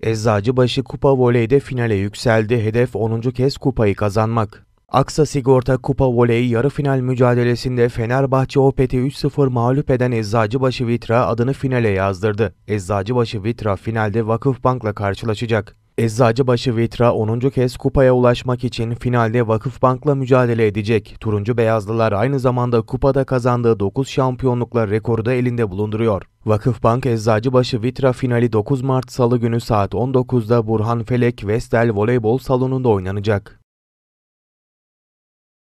Eczacıbaşı Kupa Voley'de finale yükseldi. Hedef 10. kez kupayı kazanmak. Aksa Sigorta Kupa Voley yarı final mücadelesinde Fenerbahçe Opet'i 3-0 mağlup eden Eczacıbaşı Vitra adını finale yazdırdı. Eczacıbaşı Vitra finalde Vakıfbank'la karşılaşacak. Eczacıbaşı Vitra 10. kez kupaya ulaşmak için finalde Vakıfbank'la mücadele edecek. Turuncu Beyazlılar aynı zamanda kupada kazandığı 9 şampiyonlukla rekoru da elinde bulunduruyor. Vakıfbank Eczacıbaşı Vitra finali 9 Mart Salı günü saat 19'da Burhan Felek Vestel Voleybol Salonu'nda oynanacak.